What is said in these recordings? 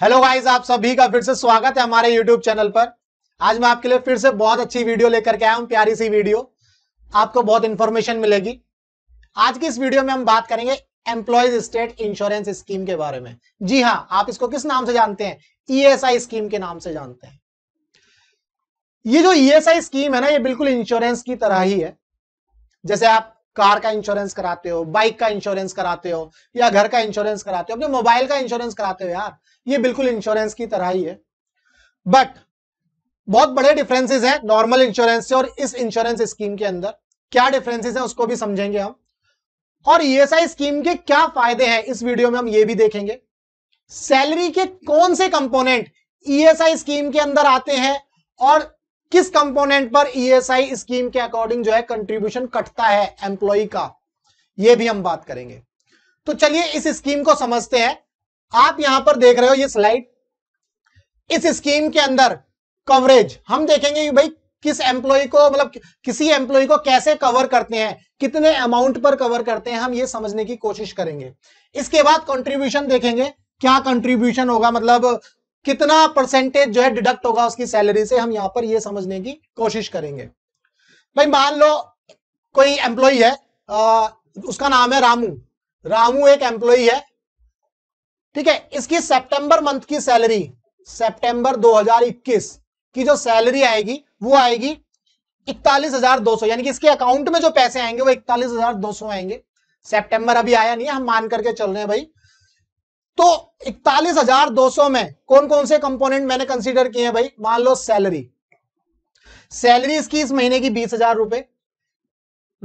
hello guys आप सभी का फिर से स्वागत है हमारे यूट्यूब चैनल पर आज मैं आपके लिए फिर से बहुत अच्छी वीडियो लेकर के आया हूँ प्यारी सी वीडियो आपको बहुत इंफॉर्मेशन मिलेगी आज की इस वीडियो में हम बात करेंगे एम्प्लॉयज स्टेट इंश्योरेंस स्कीम के बारे में जी हाँ आप इसको किस नाम से जानते हैं ई e स्कीम के नाम से जानते हैं ये जो ई e स्कीम है ना ये बिल्कुल इंश्योरेंस की तरह ही है जैसे आप कार का इंश्योरेंस कराते हो बाइक का इंश्योरेंस कराते हो या घर का इंश्योरेंस कराते हो अपने मोबाइल का इंश्योरेंस कराते हो यार ये बिल्कुल इंश्योरेंस की तरह ही है बट बहुत बड़े डिफरेंसेस हैं नॉर्मल इंश्योरेंस से और इस इंश्योरेंस स्कीम के अंदर क्या डिफरेंसेस हैं उसको भी समझेंगे हम और ईएसआई e स्कीम के क्या फायदे हैं इस वीडियो में हम ये भी देखेंगे सैलरी के कौन से कंपोनेंट ईएसआई स्कीम के अंदर आते हैं और किस कंपोनेंट पर ईएसआई e स्कीम के अकॉर्डिंग जो है कंट्रीब्यूशन कटता है एम्प्लॉय का ये भी हम बात करेंगे तो चलिए इस स्कीम को समझते हैं आप यहां पर देख रहे हो ये स्लाइड इस स्कीम के अंदर कवरेज हम देखेंगे कि भाई किस एम्प्लॉय को मतलब किसी एम्प्लॉय को कैसे कवर करते हैं कितने अमाउंट पर कवर करते हैं हम ये समझने की कोशिश करेंगे इसके बाद कंट्रीब्यूशन देखेंगे क्या कंट्रीब्यूशन होगा मतलब कितना परसेंटेज जो है डिडक्ट होगा उसकी सैलरी से हम यहां पर यह समझने की कोशिश करेंगे भाई मान लो कोई एम्प्लॉय है आ, उसका नाम है रामू रामू एक एम्प्लॉय है ठीक है इसकी सितंबर मंथ की सैलरी सितंबर 2021 की जो सैलरी आएगी वो आएगी इकतालीस हजार दो सौ यानी कि इसके अकाउंट में जो पैसे आएंगे वो इकतालीस हजार दो सौ आएंगे सितंबर अभी आया नहीं है हम मान करके चल रहे हैं भाई तो इकतालीस हजार दो सौ में कौन कौन से कंपोनेंट मैंने कंसीडर किए हैं भाई मान लो सैलरी सैलरी इसकी इस महीने की बीस हजार रुपए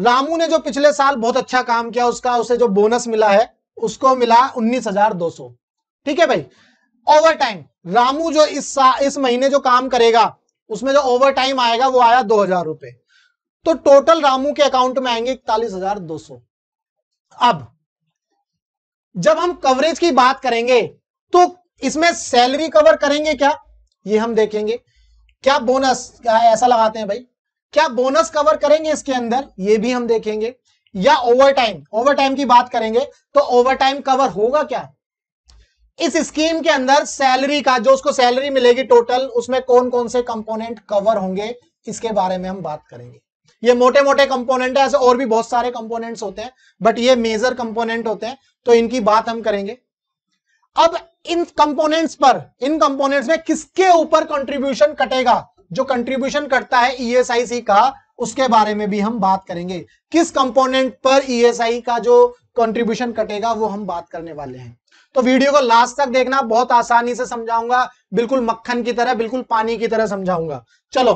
रामू ने जो पिछले साल बहुत अच्छा काम किया उसका उसे जो बोनस मिला है उसको मिला उन्नीस हजार दो सौ ठीक है भाई ओवर टाइम रामू जो इस इस महीने जो काम करेगा उसमें जो ओवर टाइम आएगा वो आया दो हजार रुपए तो टोटल रामू के अकाउंट में आएंगे इकतालीस हजार दो सौ अब जब हम कवरेज की बात करेंगे तो इसमें सैलरी कवर करेंगे क्या ये हम देखेंगे क्या बोनस क्या ऐसा लगाते हैं भाई क्या बोनस कवर करेंगे इसके अंदर ये भी हम देखेंगे या ओवरटाइम ओवरटाइम की बात करेंगे तो ओवरटाइम कवर होगा क्या इस स्कीम के अंदर सैलरी का जो उसको सैलरी मिलेगी टोटल उसमें कौन कौन से कंपोनेंट कवर होंगे इसके बारे में हम बात करेंगे ये मोटे मोटे कंपोनेंट है ऐसे और भी बहुत सारे कंपोनेंट्स होते हैं बट ये मेजर कंपोनेंट होते हैं तो इनकी बात हम करेंगे अब इन कंपोनेंट्स पर इन कंपोनेंट्स में किसके ऊपर कंट्रीब्यूशन कटेगा जो कंट्रीब्यूशन कटता है ईएसआईसी e का उसके बारे में भी हम बात करेंगे किस कंपोनेंट पर ईएसआई e का जो कंट्रीब्यूशन कटेगा वो हम बात करने वाले हैं तो वीडियो को लास्ट तक देखना बहुत आसानी से समझाऊंगा बिल्कुल मक्खन की तरह बिल्कुल पानी की तरह समझाऊंगा चलो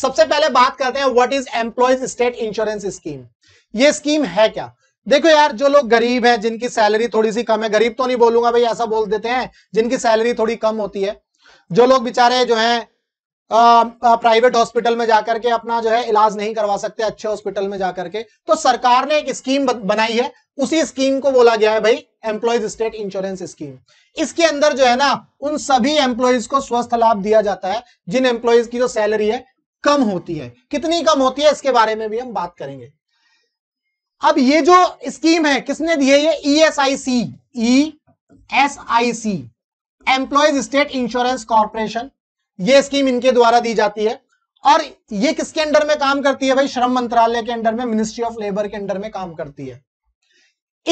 सबसे पहले बात करते हैं what is employees state insurance scheme ये स्कीम है क्या देखो यार जो लोग गरीब हैं जिनकी सैलरी थोड़ी सी कम है गरीब तो नहीं बोलूंगा भाई ऐसा बोल देते हैं जिनकी सैलरी थोड़ी कम होती है जो लोग बेचारे जो है प्राइवेट हॉस्पिटल में जाकर के अपना जो है इलाज नहीं करवा सकते अच्छे हॉस्पिटल में जाकर के तो सरकार ने एक स्कीम बनाई है उसी स्कीम को बोला गया है भाई एम्प्लॉयज स्टेट इंश्योरेंस स्कीम इसके अंदर जो है ना उन सभी एम्प्लॉयज को स्वस्थ लाभ दिया जाता है जिन एम्प्लॉयज की जो सैलरी है कम होती है कितनी कम होती है इसके बारे में भी हम बात करेंगे अब ये जो स्कीम है किसने दी है ये E S I C E S I C employees state insurance corporation ये स्कीम इनके द्वारा दी जाती है और ये किसके अंडर में काम करती है भाई श्रम मंत्रालय के अंडर में मिनिस्ट्री ऑफ लेबर के अंडर में काम करती है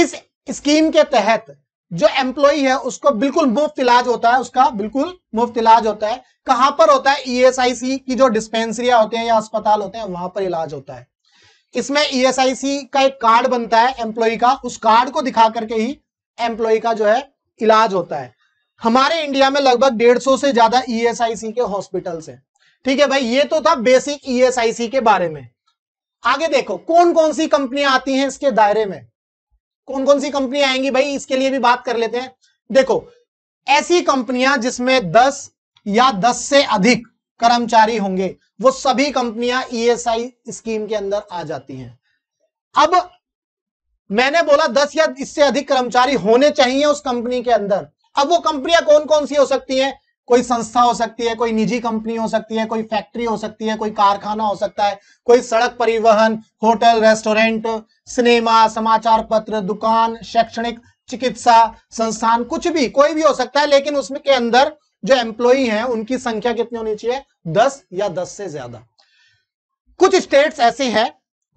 इस स्कीम के तहत जो एम्प्लॉई है उसको बिल्कुल मुफ्त इलाज होता है उसका बिल्कुल मुफ्त इलाज होता है कहां पर होता है ईएसआईसी e की जो डिस्पेंसरिया होते हैं या अस्पताल होते हैं वहां पर इलाज होता है इसमें ईएसआईसी e का एक कार्ड बनता है एम्प्लॉय का उस कार्ड को दिखा करके ही एम्प्लॉय का जो है इलाज होता है हमारे इंडिया में लगभग डेढ़ सौ से ज्यादा ईएसआईसी e के हॉस्पिटल्स हैं ठीक है भाई ये तो था बेसिक ईएसआईसी के बारे में आगे देखो कौन कौन सी कंपनियां आती हैं इसके दायरे में कौन कौन सी कंपनी आएंगी भाई इसके लिए भी बात कर लेते हैं देखो ऐसी कंपनियां जिसमें 10 या 10 से अधिक कर्मचारी होंगे वो सभी कंपनियां ईएसआई स्कीम के अंदर आ जाती हैं अब मैंने बोला 10 या इससे अधिक कर्मचारी होने चाहिए उस कंपनी के अंदर अब वो कंपनियां कौन कौन सी हो सकती हैं कोई संस्था हो सकती है कोई निजी कंपनी हो सकती है कोई फैक्ट्री हो सकती है कोई कारखाना हो सकता है कोई सड़क परिवहन होटल रेस्टोरेंट सिनेमा समाचार पत्र दुकान शैक्षणिक चिकित्सा संस्थान कुछ भी कोई भी हो सकता है लेकिन उसमें के अंदर जो एम्प्लॉई हैं उनकी संख्या कितनी होनी चाहिए दस या दस से ज्यादा कुछ स्टेट्स ऐसे हैं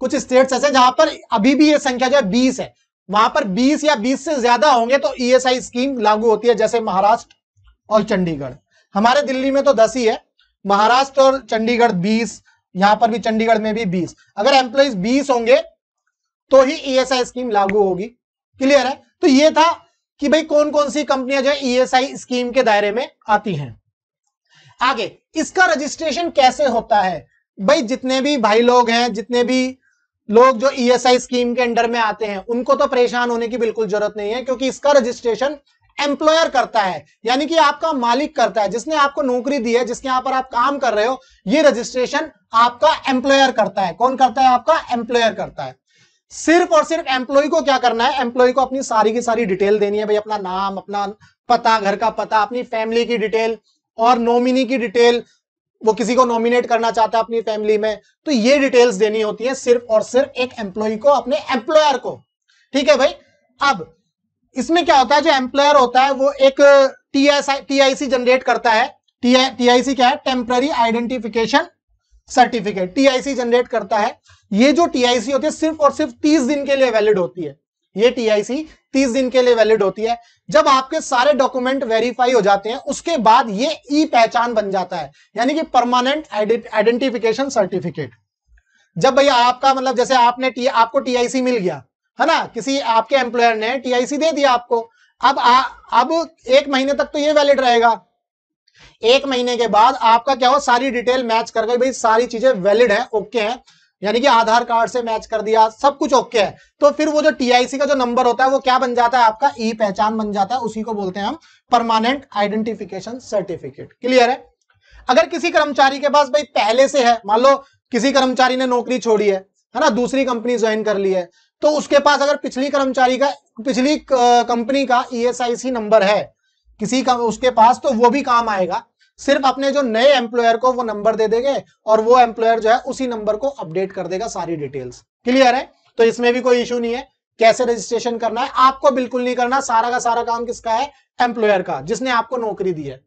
कुछ स्टेट्स ऐसे जहां पर अभी भी ये संख्या जो है बीस है वहां पर बीस या बीस से ज्यादा होंगे तो ईएसआई e स्कीम लागू होती है जैसे महाराष्ट्र और चंडीगढ़ हमारे दिल्ली में तो दस ही है महाराष्ट्र और चंडीगढ़ बीस यहां पर भी चंडीगढ़ में भी बीस अगर एम्प्लॉइज बीस होंगे तो ही ईएसआई e स्कीम लागू होगी क्लियर है तो ये था कि भाई कौन कौन सी कंपनियां जो ईएसआई e स्कीम के दायरे में आती हैं आगे इसका रजिस्ट्रेशन कैसे होता है भाई जितने भी भाई लोग हैं जितने भी लोग जो ईएसआई e स्कीम के अंडर में आते हैं उनको तो परेशान होने की बिल्कुल जरूरत नहीं है क्योंकि इसका रजिस्ट्रेशन एम्प्लॉयर करता है यानी कि आपका मालिक करता है जिसने आपको नौकरी दी है जिसके यहां पर आप काम कर रहे हो ये रजिस्ट्रेशन आपका एम्प्लॉयर करता है कौन करता है आपका एम्प्लॉयर करता है सिर्फ और सिर्फ एम्प्लॉय को क्या करना है एम्प्लॉय को अपनी सारी की सारी डिटेल देनी है भाई अपना नाम अपना पता घर का पता अपनी फैमिली की डिटेल और नॉमिनी की डिटेल वो किसी को नॉमिनेट करना चाहता है अपनी फैमिली में तो ये डिटेल्स देनी होती है सिर्फ और सिर्फ एक एम्प्लॉय को अपने एम्प्लॉयर को ठीक है भाई अब इसमें क्या होता है जो एम्प्लॉयर होता है वो एक टीआईसी जनरेट करता है टीआईसी क्या है temporary identification certificate TIC generate करता है ये जो टीआईसी होती है सिर्फ और सिर्फ तीस दिन के लिए वैलिड होती है ये टीआईसी तीस दिन के लिए वैलिड होती है जब आपके सारे डॉक्यूमेंट वेरीफाई हो जाते हैं उसके बाद ये ई पहचान बन जाता है यानी कि परमानेंट आइडेंटिफिकेशन सर्टिफिकेट जब भैया आपका मतलब जैसे आपने टी, आपको टीआईसी मिल गया है ना किसी आपके एम्प्लॉयर ने टीआईसी दे दिया आपको अब आ, अब एक महीने तक तो ये वैलिड रहेगा एक महीने के बाद आपका क्या हो सारी डिटेल मैच कर गई भाई सारी चीजें वैलिड है ओके है यानी कि आधार कार्ड से मैच कर दिया सब कुछ ओके है तो फिर वो जो टीआईसी का जो नंबर होता है वो क्या बन जाता है आपका ई पहचान बन जाता है उसी को बोलते हैं हम परमानेंट आइडेंटिफिकेशन सर्टिफिकेट क्लियर है अगर किसी कर्मचारी के पास भाई पहले से है मान लो किसी कर्मचारी ने नौकरी छोड़ी है है ना दूसरी कंपनी ज्वाइन कर ली है तो उसके पास अगर पिछली कर्मचारी का पिछली कंपनी का ईएसआईसी e नंबर है किसी का उसके पास तो वो भी काम आएगा सिर्फ अपने जो नए एम्प्लॉयर को वो नंबर दे देंगे और वो एम्प्लॉयर जो है उसी नंबर को अपडेट कर देगा सारी डिटेल्स क्लियर है तो इसमें भी कोई इश्यू नहीं है कैसे रजिस्ट्रेशन करना है आपको बिल्कुल नहीं करना सारा का सारा काम किसका है एम्प्लॉयर का जिसने आपको नौकरी दी है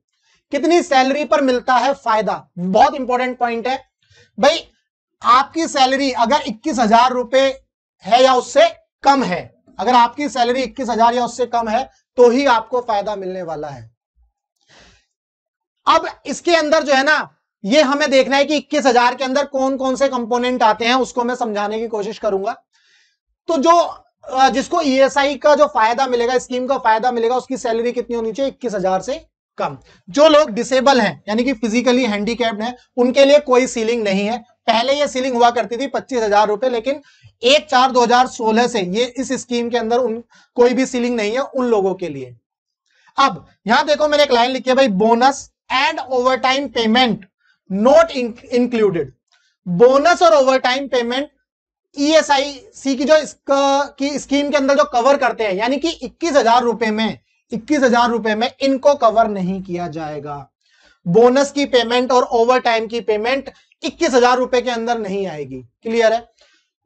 कितनी सैलरी पर मिलता है फायदा बहुत इंपॉर्टेंट पॉइंट है भाई आपकी सैलरी अगर इक्कीस हजार रुपए है या उससे कम है अगर आपकी सैलरी इक्कीस हजार या उससे कम है तो ही आपको फायदा मिलने वाला है अब इसके अंदर जो है ना ये हमें देखना है कि इक्कीस हजार के अंदर कौन कौन से कंपोनेंट आते हैं उसको मैं समझाने की कोशिश करूंगा तो जो जिसको ईएसआई e का जो फायदा मिलेगा स्कीम का फायदा मिलेगा उसकी सैलरी कितनी होनी चाहिए इक्कीस हजार से कम जो लोग डिसेबल हैं यानी कि फिजिकली हैंडीकेप्ड हैं उनके लिए कोई सीलिंग नहीं है पहले ये सीलिंग हुआ करती थी पच्चीस हजार रुपए लेकिन एक चार सोलह से ये इस स्कीम के अंदर उन कोई भी सीलिंग नहीं है उन लोगों के लिए अब यहां देखो मैंने एक लाइन लिखी है भाई bonus and overtime payment not included bonus और ओवरटाइम पेमेंट ईएसआई सी की जो की स्कीम के अंदर जो कवर करते हैं यानी कि इक्कीस हजार रुपए में इक्कीस हजार रुपए में इनको कवर नहीं किया जाएगा बोनस की पेमेंट और ओवरटाइम की पेमेंट इक्कीस हजार रुपए के अंदर नहीं आएगी क्लियर है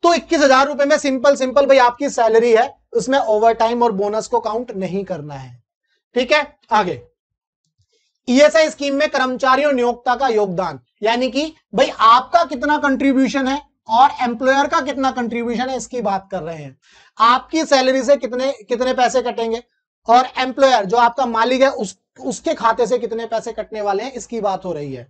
तो इक्कीस हजार रुपए में सिंपल सिंपल भाई आपकी सैलरी है उसमें ओवर टाइम और बोनस को काउंट नहीं करना है ठीक है आगे ईएसआई e स्कीम में कर्मचारियों नियोक्ता का योगदान यानी कि भाई आपका कितना कंट्रीब्यूशन है और एम्प्लॉयर का कितना कंट्रीब्यूशन है इसकी बात कर रहे हैं आपकी सैलरी से कितने कितने पैसे कटेंगे और एम्प्लॉयर जो आपका मालिक है उस, उसके खाते से कितने पैसे कटने वाले हैं इसकी बात हो रही है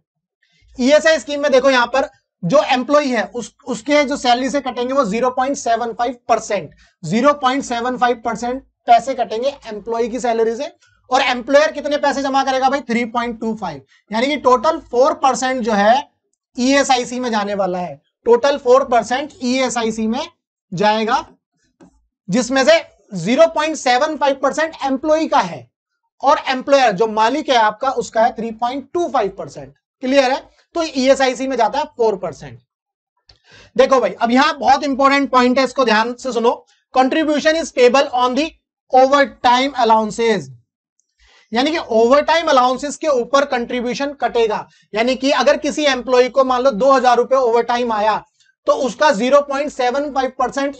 ईएसआई e स्कीम में देखो यहां पर जो एम्प्लॉई है उस उसके जो सैलरी से कटेंगे वो 0.75 परसेंट जीरो परसेंट पैसे कटेंगे एम्प्लॉय की सैलरी से और एम्प्लॉयर कितने पैसे जमा करेगा भाई 3.25 यानी कि टोटल 4 परसेंट जो है ईएसआईसी e में जाने वाला है टोटल 4 परसेंट ईएसआईसी में जाएगा जिसमें से 0.75 परसेंट एम्प्लॉय का है और एम्प्लॉयर जो मालिक है आपका उसका है फाइव परसेंट क्लियर है तो ईएसआईसी e में जाता है फोर परसेंट देखो भाई अब यहां बहुत इंपॉर्टेंट पॉइंट है इसको ध्यान से सुनो contribution is payable on the overtime allowances यानी कि ओवर टाइम अलाउंसेस के ऊपर कंट्रीब्यूशन कटेगा यानी कि अगर किसी एम्प्लॉय को मान लो दो हजार रुपए ओवर टाइम आया तो उसका 0.75 परसेंट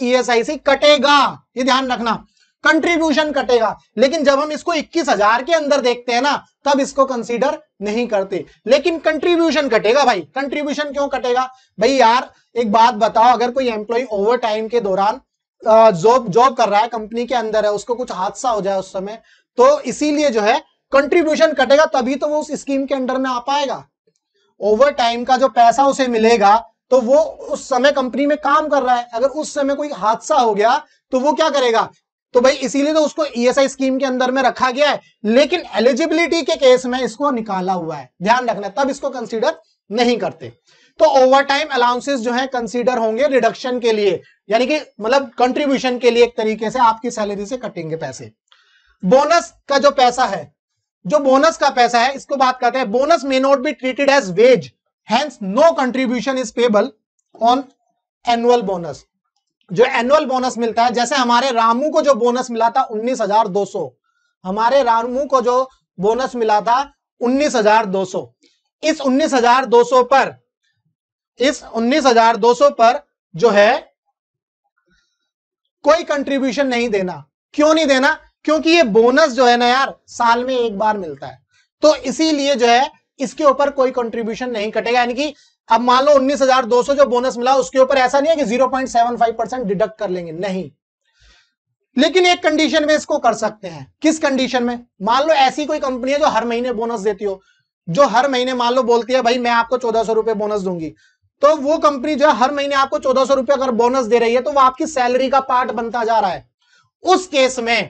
सी कटेगा ये ध्यान रखना कंट्रीब्यूशन कटेगा लेकिन जब हम इसको 21,000 के अंदर देखते हैं ना तब इसको कंसीडर नहीं करते लेकिन कंट्रीब्यूशन कटेगा भाई कंट्रीब्यूशन क्यों कटेगा भाई यार एक बात बताओ अगर कोई एम्प्लॉय ओवर टाइम के दौरान जॉब जॉब कर रहा है कंपनी के अंदर है उसको कुछ हादसा हो जाए उस समय तो इसीलिए जो है कंट्रीब्यूशन कटेगा तभी तो वो उस स्कीम के अंडर में आ पाएगा ओवर टाइम का जो पैसा उसे मिलेगा तो वो उस समय कंपनी में काम कर रहा है अगर उस समय कोई हादसा हो गया तो वो क्या करेगा तो भाई इसीलिए तो उसको ईएसआई e स्कीम के अंदर में रखा गया है लेकिन एलिजिबिलिटी के केस में इसको निकाला हुआ है ध्यान रखना तब इसको कंसीडर नहीं करते तो ओवर टाइम अलाउंसेस जो है कंसीडर होंगे रिडक्शन के लिए यानी कि मतलब कंट्रीब्यूशन के लिए एक तरीके से आपकी सैलरी से कटेंगे पैसे बोनस का जो पैसा है जो बोनस का पैसा है इसको बात करते हैं bonus may not be treated as wage hence no contribution is payable on annual bonus जो एनुअल बोनस मिलता है जैसे हमारे रामू को जो बोनस मिला था उन्नीस हजार दो सौ हमारे रामू को जो बोनस मिला था उन्नीस हजार दो सौ इस उन्नीस हजार दो सौ पर इस उन्नीस हजार दो सौ पर जो है कोई कंट्रीब्यूशन नहीं देना क्यों नहीं देना क्योंकि ये बोनस जो है ना यार साल में एक बार मिलता है तो इसीलिए जो है इसके ऊपर कोई कंट्रीब्यूशन नहीं कटेगा यानी कि अब मान लो 19,200 जो बोनस मिला उसके ऊपर ऐसा नहीं है कि 0.75 परसेंट डिडक्ट कर लेंगे नहीं लेकिन एक कंडीशन में इसको कर सकते हैं किस कंडीशन में मान लो ऐसी कोई कंपनी है जो हर महीने बोनस देती हो जो हर महीने मान लो बोलती है भाई मैं आपको चौदह सौ रुपए बोनस दूंगी तो वो कंपनी जो है हर महीने आपको चौदह सौ रुपए अगर बोनस दे रही है तो वो आपकी सैलरी का पार्ट बनता जा रहा है उस केस में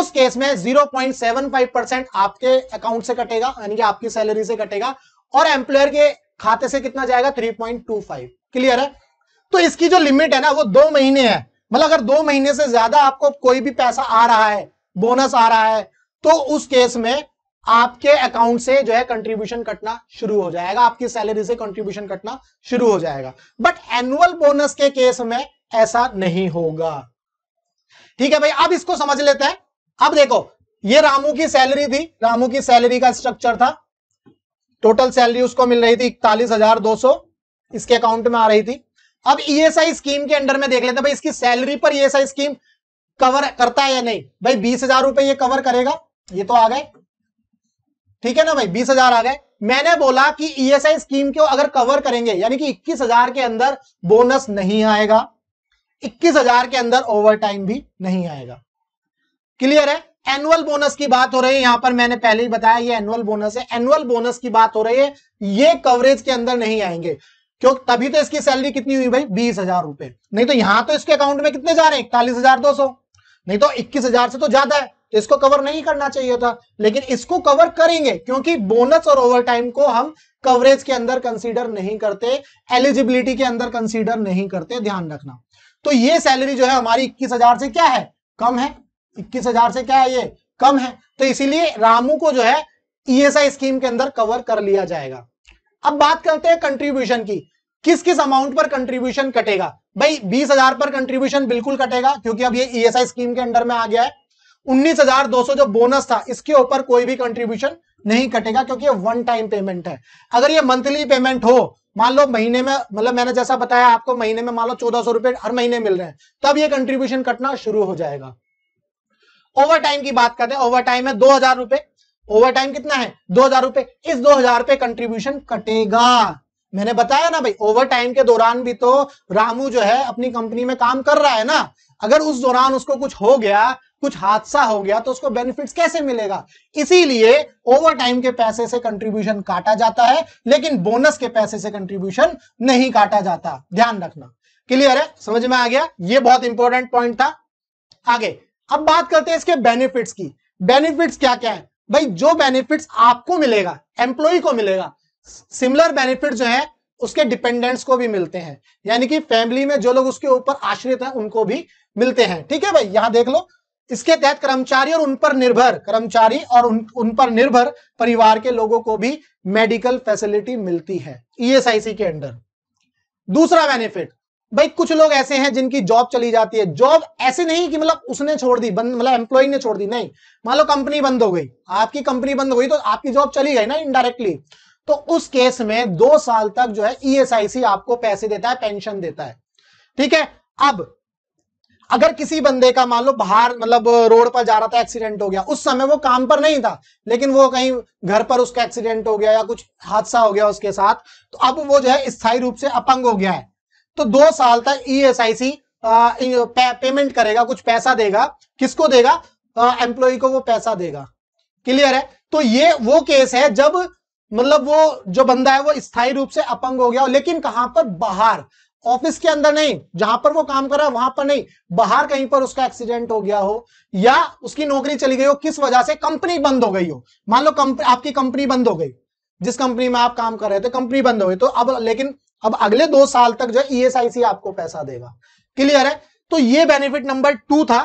उस केस में 0.75 परसेंट आपके अकाउंट से कटेगा यानी कि आपकी सैलरी से कटेगा और एम्प्लॉयर के खाते से कितना जाएगा 3.25 क्लियर है तो इसकी जो लिमिट है ना वो दो महीने है मतलब अगर दो महीने से ज्यादा आपको कोई भी पैसा आ रहा है बोनस आ रहा है तो उस केस में आपके अकाउंट से जो है कंट्रीब्यूशन कटना शुरू हो जाएगा आपकी सैलरी से कंट्रीब्यूशन कटना शुरू हो जाएगा बट एनुअल बोनस के केस में ऐसा नहीं होगा ठीक है भाई अब इसको समझ लेते हैं अब देखो ये रामू की सैलरी थी रामू की सैलरी का स्ट्रक्चर था टोटल सैलरी उसको मिल रही थी इकतालीस हजार दो सौ इसके अकाउंट में आ रही थी अब ईएसआई e स्कीम के अंडर में देख लेते हैं भाई इसकी सैलरी पर ईएसआई स्कीम कवर करता है या नहीं भाई बीस हजार रुपए ये कवर करेगा ये तो आ गए ठीक है ना भाई बीस हजार आ गए मैंने बोला कि ईएसआई e स्कीम को अगर कवर करेंगे यानी कि इक्कीस हजार के अंदर बोनस नहीं आएगा इक्कीस हजार के अंदर ओवर टाइम भी नहीं आएगा क्लियर है एनुअल बोनस की बात हो रही है यहां पर मैंने पहले ही बताया ये एनुअल बोनस है एनुअल बोनस की बात हो रही है ये कवरेज के अंदर नहीं आएंगे क्योंकि तभी तो इसकी सैलरी कितनी हुई भाई बीस हजार रुपए नहीं तो यहां तो इसके अकाउंट में कितने जा रहे हैं इकतालीस हजार दो सौ नहीं तो इक्कीस हजार से तो ज्यादा है तो इसको कवर नहीं करना चाहिए था लेकिन इसको कवर करेंगे क्योंकि बोनस और ओवरटाइम को हम कवरेज के अंदर कंसीडर नहीं करते एलिजिबिलिटी के अंदर कंसीडर नहीं करते ध्यान रखना तो ये सैलरी जो है हमारी इक्कीस हजार से क्या है कम है इक्कीस हजार से क्या है ये कम है तो इसीलिए रामू को जो है ईएसआई e स्कीम के अंदर कवर कर लिया जाएगा अब बात करते हैं कंट्रीब्यूशन की किस किस अमाउंट पर कंट्रीब्यूशन कटेगा भाई बीस हजार पर कंट्रीब्यूशन बिल्कुल कटेगा क्योंकि अब ये ईएसआई e स्कीम के अंडर में आ गया है उन्नीस हजार दो सौ जो बोनस था इसके ऊपर कोई भी कंट्रीब्यूशन नहीं कटेगा क्योंकि ये वन टाइम पेमेंट है अगर ये मंथली पेमेंट हो मान लो महीने में मतलब मैंने जैसा बताया आपको महीने में मान लो चौदह सौ रुपए हर महीने मिल रहे हैं तब ये कंट्रीब्यूशन कटना शुरू हो जाएगा ओवर टाइम की बात करते हैं ओवर टाइम है दो हजार रुपए ओवर टाइम कितना है दो हजार रुपए इस दो हजार रुपए कंट्रीब्यूशन कटेगा मैंने बताया ना भाई ओवर टाइम के दौरान भी तो रामू जो है अपनी कंपनी में काम कर रहा है ना अगर उस दौरान उसको कुछ हो गया कुछ हादसा हो गया तो उसको बेनिफिट्स कैसे मिलेगा इसीलिए ओवर टाइम के पैसे से कंट्रीब्यूशन काटा जाता है लेकिन बोनस के पैसे से कंट्रीब्यूशन नहीं काटा जाता ध्यान रखना क्लियर है समझ में आ गया ये बहुत इंपॉर्टेंट पॉइंट था आगे अब बात करते हैं इसके बेनिफिट्स की बेनिफिट्स क्या क्या है भाई जो बेनिफिट्स आपको मिलेगा एम्प्लॉय को मिलेगा सिमिलर बेनिफिट जो है उसके डिपेंडेंट्स को भी मिलते हैं यानी कि फैमिली में जो लोग उसके ऊपर आश्रित हैं उनको भी मिलते हैं ठीक है भाई यहां देख लो इसके तहत कर्मचारी और उन पर निर्भर कर्मचारी और उन, उन पर निर्भर परिवार के लोगों को भी मेडिकल फैसिलिटी मिलती है ईएसआईसी e के अंडर दूसरा बेनिफिट भाई कुछ लोग ऐसे हैं जिनकी जॉब चली जाती है जॉब ऐसे नहीं कि मतलब उसने छोड़ दी मतलब एम्प्लॉय ने छोड़ दी नहीं मान लो कंपनी बंद हो गई आपकी कंपनी बंद हो गई तो आपकी जॉब चली गई ना इनडायरेक्टली तो उस केस में दो साल तक जो है ईएसआईसी e आपको पैसे देता है पेंशन देता है ठीक है अब अगर किसी बंदे का मान लो बाहर मतलब रोड पर जा रहा था एक्सीडेंट हो गया उस समय वो काम पर नहीं था लेकिन वो कहीं घर पर उसका एक्सीडेंट हो गया या कुछ हादसा हो गया उसके साथ तो अब वो जो है स्थायी रूप से अपंग हो गया है तो दो साल तक ई एस आई सी पेमेंट करेगा कुछ पैसा देगा किसको देगा एम्प्लॉय को वो पैसा देगा क्लियर है तो ये वो केस है जब मतलब वो जो बंदा है वो स्थायी रूप से अपंग हो गया लेकिन कहां पर बाहर ऑफिस के अंदर नहीं जहां पर वो काम कर रहा है वहां पर नहीं बाहर कहीं पर उसका एक्सीडेंट हो गया हो या उसकी नौकरी चली गई हो किस वजह से कंपनी बंद हो गई हो मान लो कंप, आपकी कंपनी बंद हो गई जिस कंपनी में आप काम कर रहे थे कंपनी बंद हो गई तो अब लेकिन अब अगले दो साल तक जो ईएसआईसी e आपको पैसा देगा क्लियर है तो ये बेनिफिट नंबर टू था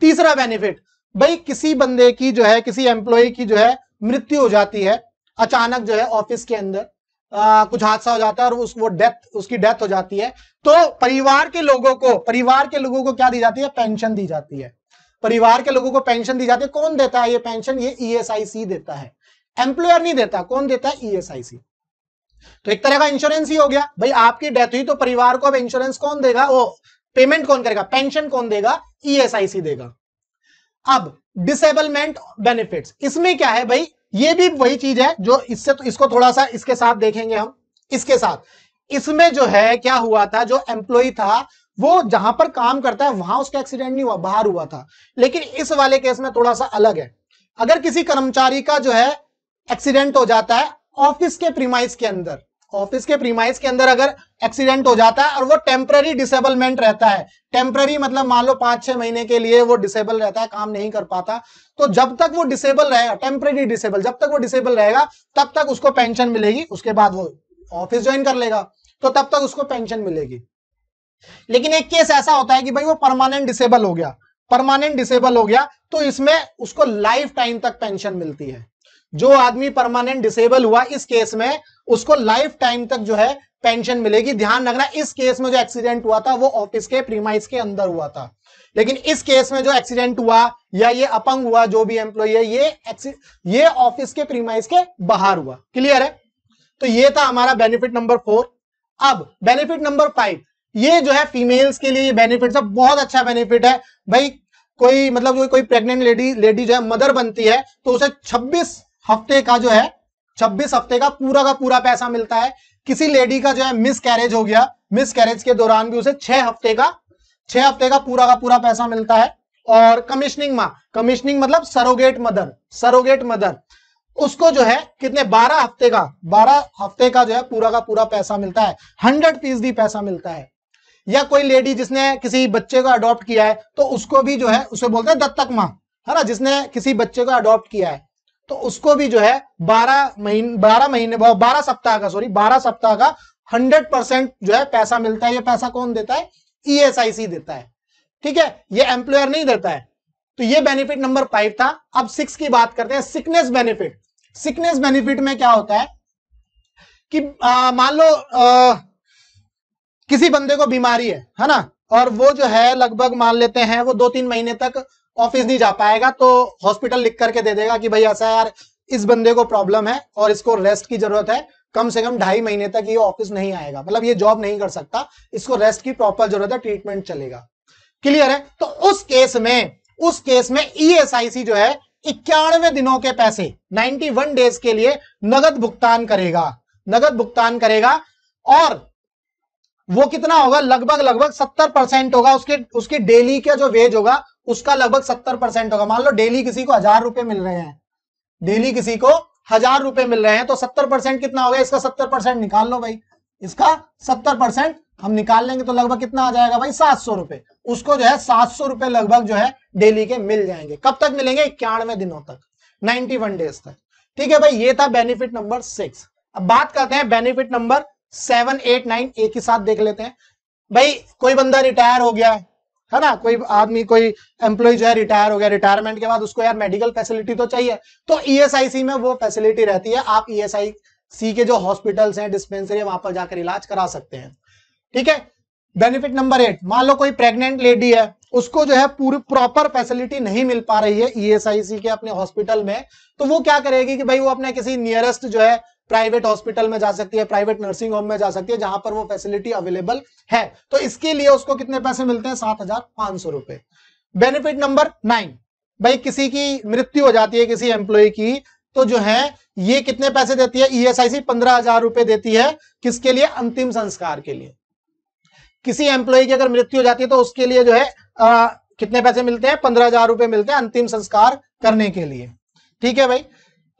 तीसरा बेनिफिट भाई किसी बंदे की जो है किसी एम्प्लॉय की जो है मृत्यु हो जाती है अचानक जो है ऑफिस के अंदर आ, कुछ हादसा हो जाता है और उस वो डेथ उसकी डेथ हो जाती है तो परिवार के लोगों को परिवार के लोगों को क्या दी जाती है पेंशन दी जाती है परिवार के लोगों को पेंशन दी जाती है कौन देता है ये पेंशन ये ईएसआईसी e देता है एम्प्लॉयर नहीं देता कौन देता है ईएसआईसी e तो एक तरह का इंश्योरेंस ही हो गया भाई आपकी डेथ हुई तो परिवार को अब इंश्योरेंस कौन देगा वो पेमेंट कौन करेगा पेंशन कौन देगा ईएसआईसी e देगा अब डिसेबलमेंट बेनिफिट इसमें क्या है भाई ये भी वही चीज है जो इससे तो इसको थोड़ा सा इसके साथ देखेंगे हम इसके साथ इसमें जो है क्या हुआ था जो एम्प्लॉय था वो जहां पर काम करता है वहां उसका एक्सीडेंट नहीं हुआ बाहर हुआ था लेकिन इस वाले केस में थोड़ा सा अलग है अगर किसी कर्मचारी का जो है एक्सीडेंट हो जाता है ऑफिस के प्रीमाइस के अंदर ऑफिस के प्रीमाइस के अंदर अगर एक्सीडेंट हो जाता है और वो टेम्पररी डिसेबलमेंट रहता है टेम्पररी मतलब मान लो पांच छह महीने के लिए वो डिसेबल रहता है काम नहीं कर पाता तो जब तक वो डिसेबल रहेगा टेम्पररी डिसेबल जब तक वो डिसेबल रहेगा तब तक उसको पेंशन मिलेगी उसके बाद वो ऑफिस ज्वाइन कर लेगा तो तब तक उसको पेंशन मिलेगी लेकिन एक केस ऐसा होता है कि भाई वो परमानेंट डिसेबल हो गया परमानेंट डिसेबल हो गया तो इसमें उसको लाइफ टाइम तक पेंशन मिलती है जो आदमी परमानेंट डिसेबल हुआ इस केस में उसको लाइफ टाइम तक जो है पेंशन मिलेगी ध्यान रखना इस केस में जो एक्सीडेंट हुआ था वो ऑफिस के प्रीमाइस के अंदर हुआ था लेकिन इस केस में जो एक्सीडेंट हुआ या ये अपंग हुआ जो भी एम्प्लॉय है ये ये ऑफिस के प्रीमाइस के बाहर हुआ क्लियर है तो ये था हमारा बेनिफिट नंबर फोर अब बेनिफिट नंबर फाइव ये जो है फीमेल्स के लिए बेनिफिट सब बहुत अच्छा बेनिफिट है भाई कोई मतलब कोई प्रेग्नेंट लेडी लेडी जो है मदर बनती है तो उसे छब्बीस हफ्ते का जो है छब्बीस हफ्ते का पूरा का पूरा पैसा मिलता है किसी लेडी का जो है मिस कैरेज हो गया मिस कैरेज के दौरान भी उसे छह हफ्ते का छह हफ्ते का पूरा का पूरा पैसा मिलता है और कमिश्निंग माँ कमिश्निंग मतलब सरोगेट मदर सरोगेट मदर उसको जो है कितने बारह हफ्ते का बारह हफ्ते का जो है पूरा का पूरा पैसा मिलता है हंड्रेड फीसदी पैसा मिलता है या कोई लेडी जिसने किसी बच्चे को अडॉप्ट किया है तो उसको भी जो है उसे बोलते हैं दत्तक माँ है ना जिसने किसी बच्चे को अडॉप्ट किया है तो उसको भी जो है बारह महीने बारह महीने बारह सप्ताह का सॉरी बारह सप्ताह का हंड्रेड परसेंट जो है पैसा मिलता है ये पैसा कौन देता है ईएसआईसी e देता है ठीक है ये एम्प्लॉयर नहीं देता है तो ये बेनिफिट नंबर फाइव था अब सिक्स की बात करते हैं सिकनेस बेनिफिट सिकनेस बेनिफिट में क्या होता है कि मान लो किसी बंदे को बीमारी है है ना और वो जो है लगभग मान लेते हैं वो दो तीन महीने तक ऑफिस नहीं जा पाएगा तो हॉस्पिटल लिख करके दे देगा कि भाई ऐसा यार इस बंदे को प्रॉब्लम है और इसको रेस्ट की जरूरत है कम से कम ढाई महीने तक ये ऑफिस नहीं आएगा मतलब ये जॉब नहीं कर सकता इसको रेस्ट की प्रॉपर जरूरत है ट्रीटमेंट चलेगा क्लियर है तो उस केस में उस केस में ईएसआईसी e जो है इक्यानवे दिनों के पैसे 91 डेज के लिए नगद भुगतान करेगा नगद भुगतान करेगा और वो कितना होगा लगभग लगभग 70 परसेंट होगा उसके उसके डेली का जो वेज होगा उसका लगभग सत्तर परसेंट होगा मान लो डेली किसी को हजार रुपए मिल रहे हैं डेली किसी को हजार रुपए मिल रहे हैं तो सत्तर परसेंट कितना होगा इसका सत्तर परसेंट निकाल लो भाई इसका सत्तर परसेंट हम निकाल लेंगे तो लगभग कितना आ जाएगा भाई सात सौ रुपए उसको जो है सात सौ रुपए लगभग जो है डेली के मिल जाएंगे कब तक मिलेंगे इक्यानवे दिनों तक नाइनटी वन डेज तक ठीक है भाई ये था बेनिफिट नंबर सिक्स अब बात करते हैं benefit number seven eight nine एक ही साथ देख लेते हैं भाई कोई बंदा रिटायर हो गया है है ना कोई आदमी कोई एम्प्लॉय जो है रिटायर हो गया रिटायरमेंट के बाद उसको यार मेडिकल फैसिलिटी तो चाहिए तो ईएसआईसी e में वो फैसिलिटी रहती है आप ईएसआईसी e सी के जो हॉस्पिटल्स हैं डिस्पेंसरी वहां पर जाकर इलाज करा सकते हैं ठीक है बेनिफिट नंबर एट मान लो कोई प्रेग्नेंट लेडी है उसको जो है पूरी प्रॉपर फैसिलिटी नहीं मिल पा रही है ईएसआईसी e के अपने हॉस्पिटल में तो वो क्या करेगी कि भाई वो अपने किसी नियरेस्ट जो है प्राइवेट हॉस्पिटल में जा सकती है प्राइवेट नर्सिंग होम में जा सकती है जहां पर वो फैसिलिटी अवेलेबल है तो इसके लिए उसको कितने पैसे मिलते हैं सात हजार पांच सौ रुपए बेनिफिट नंबर नाइन भाई किसी की मृत्यु हो जाती है किसी एम्प्लॉय की तो जो है ये कितने पैसे देती है ईएसआईसी e पंद्रह हजार रुपए देती है किसके लिए अंतिम संस्कार के लिए किसी एम्प्लॉय की अगर मृत्यु हो जाती है तो उसके लिए जो है आ, कितने पैसे मिलते हैं पंद्रह हजार रुपए मिलते हैं अंतिम संस्कार करने के लिए ठीक है भाई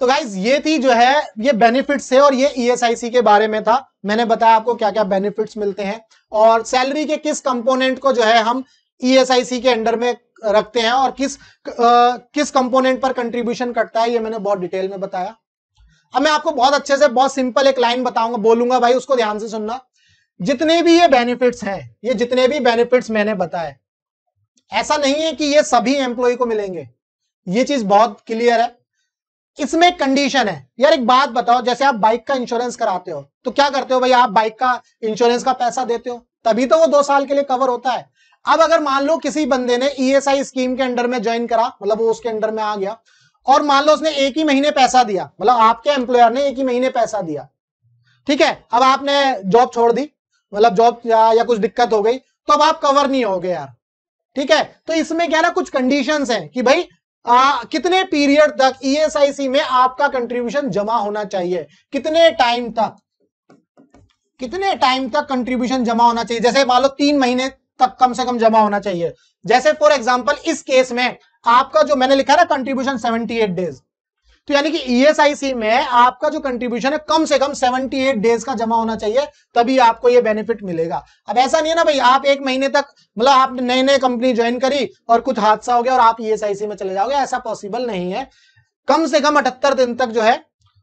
तो गाइज ये थी जो है ये बेनिफिट्स है और ये ईएसआईसी e के बारे में था मैंने बताया आपको क्या क्या बेनिफिट्स मिलते हैं और सैलरी के किस कंपोनेंट को जो है हम ईएसआईसी e के अंडर में रखते हैं और किस आ, किस कंपोनेंट पर कंट्रीब्यूशन करता है ये मैंने बहुत डिटेल में बताया अब मैं आपको बहुत अच्छे से बहुत सिंपल एक लाइन बताऊंगा बोलूंगा भाई उसको ध्यान से सुनना जितने भी ये बेनिफिट्स हैं ये जितने भी बेनिफिट्स मैंने बताए ऐसा नहीं है कि ये सभी एम्प्लॉय को मिलेंगे ये चीज बहुत क्लियर है इसमें कंडीशन है यार एक बात बताओ जैसे आप बाइक का इंश्योरेंस कराते हो तो क्या करते हो भाई आप बाइक का इंश्योरेंस का पैसा देते हो तभी तो वो दो साल के लिए कवर होता है अब अगर मान लो किसी बंदे ने ईएसआई e स्कीम के अंडर में ज्वाइन करा मतलब वो उसके अंडर में आ गया और मान लो उसने एक ही महीने पैसा दिया मतलब आपके एम्प्लॉयर ने एक ही महीने पैसा दिया ठीक है अब आपने जॉब छोड़ दी मतलब जॉब या, या कुछ दिक्कत हो गई तो अब आप कवर नहीं हो गए यार ठीक है तो इसमें क्या ना कुछ कंडीशंस हैं कि भाई आ, कितने पीरियड तक ईएसआईसी e में आपका कंट्रीब्यूशन जमा होना चाहिए कितने टाइम तक कितने टाइम तक कंट्रीब्यूशन जमा होना चाहिए जैसे मान लो तीन महीने तक कम से कम जमा होना चाहिए जैसे फॉर एग्जाम्पल इस केस में आपका जो मैंने लिखा ना कंट्रीब्यूशन 78 डेज तो यानी कि ईएसआईसी e में आपका जो कंट्रीब्यूशन है कम से कम 78 डेज का जमा होना चाहिए तभी आपको ये बेनिफिट मिलेगा अब ऐसा नहीं है ना भाई आप एक महीने तक मतलब आप नए नए कंपनी ज्वाइन करी और कुछ हादसा हो गया और आप ईएसआईसी e में चले जाओगे ऐसा पॉसिबल नहीं है कम से कम अठहत्तर दिन तक जो है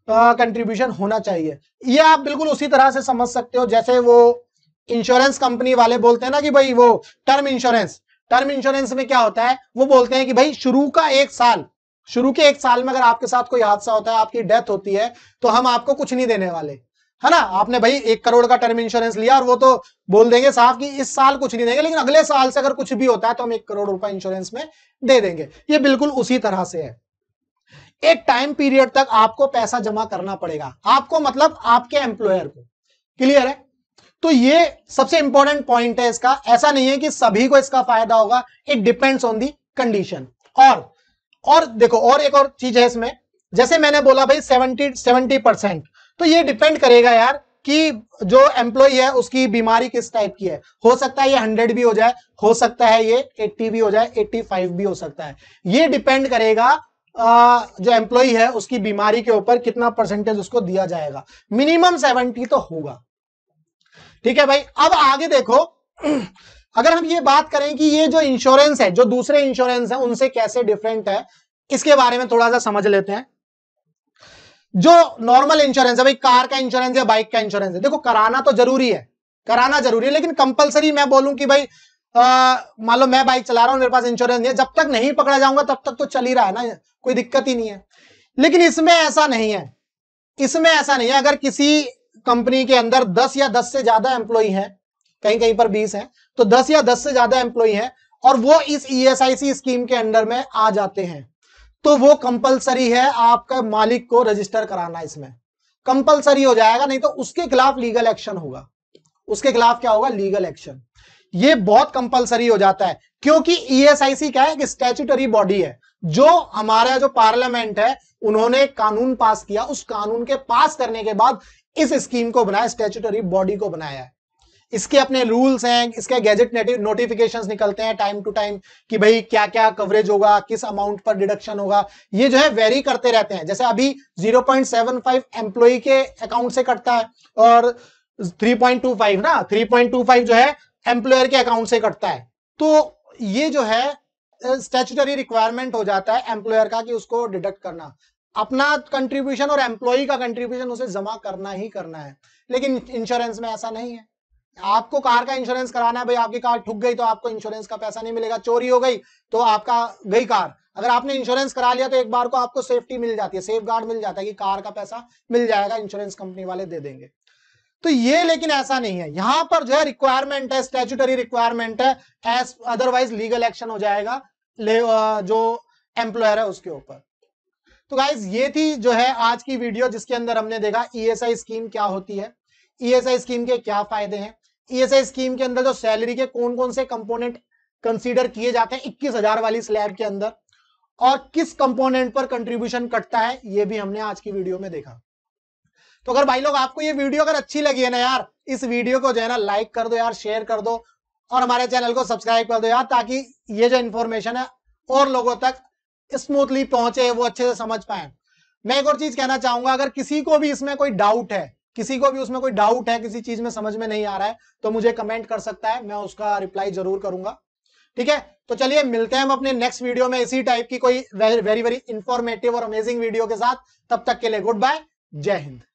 कंट्रीब्यूशन होना चाहिए ये आप बिल्कुल उसी तरह से समझ सकते हो जैसे वो इंश्योरेंस कंपनी वाले बोलते हैं ना कि भाई वो टर्म इंश्योरेंस टर्म इंश्योरेंस में क्या होता है वो बोलते हैं कि भाई शुरू का एक साल शुरू के एक साल में अगर आपके साथ कोई हादसा होता है आपकी डेथ होती है तो हम आपको कुछ नहीं देने वाले है ना आपने भाई एक करोड़ का टर्म इंश्योरेंस लिया और वो तो बोल देंगे साहब कि इस साल कुछ नहीं देंगे लेकिन अगले साल से अगर कुछ भी होता है तो हम एक करोड़ रुपए इंश्योरेंस में दे देंगे ये बिल्कुल उसी तरह से है एक टाइम पीरियड तक आपको पैसा जमा करना पड़ेगा आपको मतलब आपके एम्प्लॉयर को क्लियर है तो ये सबसे इंपॉर्टेंट पॉइंट है इसका ऐसा नहीं है कि सभी को इसका फायदा होगा it depends on the condition और और देखो और एक और चीज है इसमें जैसे मैंने बोला भाई सेवेंटी सेवेंटी परसेंट तो ये डिपेंड करेगा यार कि जो एम्प्लॉय है उसकी बीमारी किस टाइप की है हो सकता है ये हंड्रेड भी हो जाए हो सकता है ये एट्टी भी हो जाए एट्टी फाइव भी हो सकता है ये डिपेंड करेगा जो एम्प्लॉय है उसकी बीमारी के ऊपर कितना परसेंटेज उसको दिया जाएगा मिनिमम सेवेंटी तो होगा ठीक है भाई अब आगे देखो अगर हम ये बात करें कि ये जो इंश्योरेंस है जो दूसरे इंश्योरेंस है उनसे कैसे डिफरेंट है इसके बारे में थोड़ा सा समझ लेते हैं जो नॉर्मल इंश्योरेंस है भाई कार का इंश्योरेंस या बाइक का इंश्योरेंस है देखो कराना तो जरूरी है कराना जरूरी है लेकिन कंपलसरी मैं बोलूं कि भाई मान लो मैं बाइक चला रहा हूं मेरे पास इंश्योरेंस नहीं है जब तक नहीं पकड़ा जाऊंगा तब तक तो चल ही रहा है ना कोई दिक्कत ही नहीं है लेकिन इसमें ऐसा नहीं है इसमें ऐसा नहीं है अगर किसी कंपनी के अंदर दस या दस से ज्यादा एम्प्लॉय है कहीं कहीं पर बीस है तो दस या दस से ज्यादा एम्प्लॉय है और वो इस ईएसआईसी e स्कीम के अंडर में आ जाते हैं तो वो कंपलसरी है आपका मालिक को रजिस्टर कराना इसमें कंपलसरी हो जाएगा नहीं तो उसके खिलाफ लीगल एक्शन होगा उसके खिलाफ क्या होगा लीगल एक्शन ये बहुत कंपलसरी हो जाता है क्योंकि ईएसआईसी e क्या है कि स्टैचूटरी बॉडी है जो हमारा जो पार्लियामेंट है उन्होंने कानून पास किया उस कानून के पास करने के बाद इस स्कीम को बनाया स्टैचूटरी बॉडी को बनाया है इसके अपने रूल्स हैं इसके गैजेट नोटिफिकेशंस निकलते हैं टाइम टू टाइम कि भाई क्या क्या कवरेज होगा किस अमाउंट पर डिडक्शन होगा ये जो है वेरी करते रहते हैं जैसे अभी 0.75 एम्प्लॉय के अकाउंट से कटता है और 3.25 ना 3.25 जो है एम्प्लॉयर के अकाउंट से कटता है तो ये जो है स्टेचुटरी रिक्वायरमेंट हो जाता है एम्प्लॉयर का कि उसको डिडक्ट करना अपना कंट्रीब्यूशन और एम्प्लॉय का कंट्रीब्यूशन उसे जमा करना ही करना है लेकिन इंश्योरेंस में ऐसा नहीं है आपको कार का इंश्योरेंस कराना है भाई आपकी कार ठुक गई तो आपको इंश्योरेंस का पैसा नहीं मिलेगा चोरी हो गई तो आपका गई कार अगर आपने इंश्योरेंस करा लिया तो एक बार को आपको सेफ्टी मिल जाती है सेफ गार्ड मिल जाता है कि कार का पैसा मिल जाएगा इंश्योरेंस कंपनी वाले दे देंगे तो ये लेकिन ऐसा नहीं है यहां पर जो है रिक्वायरमेंट है स्टेचुटरी रिक्वायरमेंट है एस अदरवाइज लीगल एक्शन हो जाएगा जो एम्प्लॉयर है उसके ऊपर तो गाइज ये थी जो है आज की वीडियो जिसके अंदर हमने देखा ई e स्कीम क्या होती है ई e स्कीम के क्या फायदे हैं ईएसआई e स्कीम के अंदर जो सैलरी के कौन कौन से कंपोनेंट कंसीडर किए जाते हैं इक्कीस हजार वाली स्लैब के अंदर और किस कंपोनेंट पर कंट्रीब्यूशन कटता है ये भी हमने आज की वीडियो में देखा तो अगर भाई लोग आपको ये वीडियो अगर अच्छी लगी है ना यार इस वीडियो को जो है ना लाइक कर दो यार शेयर कर दो और हमारे चैनल को सब्सक्राइब कर दो यार ताकि ये जो इन्फॉर्मेशन है और लोगों तक स्मूथली पहुंचे वो अच्छे से समझ पाए मैं एक और चीज कहना चाहूंगा अगर किसी को भी इसमें कोई डाउट है किसी को भी उसमें कोई डाउट है किसी चीज में समझ में नहीं आ रहा है तो मुझे कमेंट कर सकता है मैं उसका रिप्लाई जरूर करूंगा ठीक है तो चलिए मिलते हैं हम अपने नेक्स्ट वीडियो में इसी टाइप की कोई वेरी वेरी इंफॉर्मेटिव और अमेजिंग वीडियो के साथ तब तक के लिए गुड बाय जय हिंद